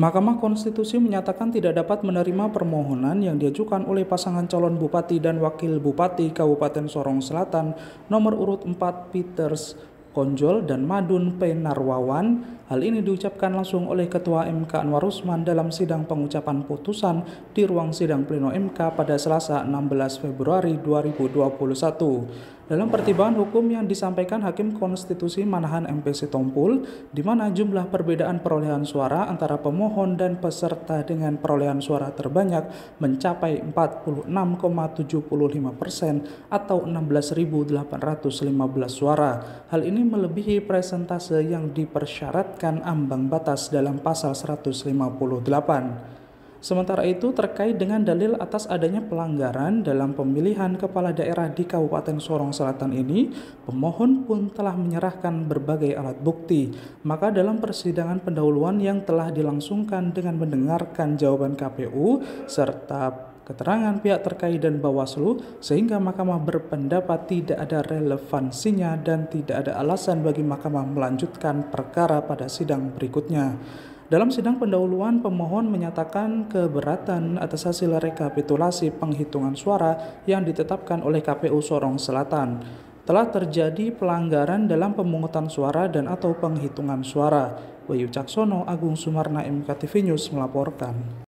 Mahkamah Konstitusi menyatakan tidak dapat menerima permohonan yang diajukan oleh pasangan calon bupati dan wakil bupati Kabupaten Sorong Selatan nomor urut 4 Peters Konjol dan Madun Penarwawan. Hal ini diucapkan langsung oleh Ketua MK Anwar Usman dalam sidang pengucapan putusan di ruang sidang pleno MK pada Selasa 16 Februari 2021. Dalam pertimbangan hukum yang disampaikan Hakim Konstitusi Manahan MPC Tompul, di mana jumlah perbedaan perolehan suara antara pemohon dan peserta dengan perolehan suara terbanyak mencapai 46,75 persen atau 16.815 suara. Hal ini melebihi presentase yang dipersyaratkan ambang batas dalam pasal 158. Sementara itu terkait dengan dalil atas adanya pelanggaran dalam pemilihan kepala daerah di Kabupaten Sorong Selatan ini, pemohon pun telah menyerahkan berbagai alat bukti. Maka dalam persidangan pendahuluan yang telah dilangsungkan dengan mendengarkan jawaban KPU serta keterangan pihak terkait dan Bawaslu sehingga Mahkamah berpendapat tidak ada relevansinya dan tidak ada alasan bagi Mahkamah melanjutkan perkara pada sidang berikutnya. Dalam sidang pendahuluan, pemohon menyatakan keberatan atas hasil rekapitulasi penghitungan suara yang ditetapkan oleh KPU Sorong Selatan. Telah terjadi pelanggaran dalam pemungutan suara dan atau penghitungan suara. Wayu Caksono, Agung Sumarna, MKTV News melaporkan.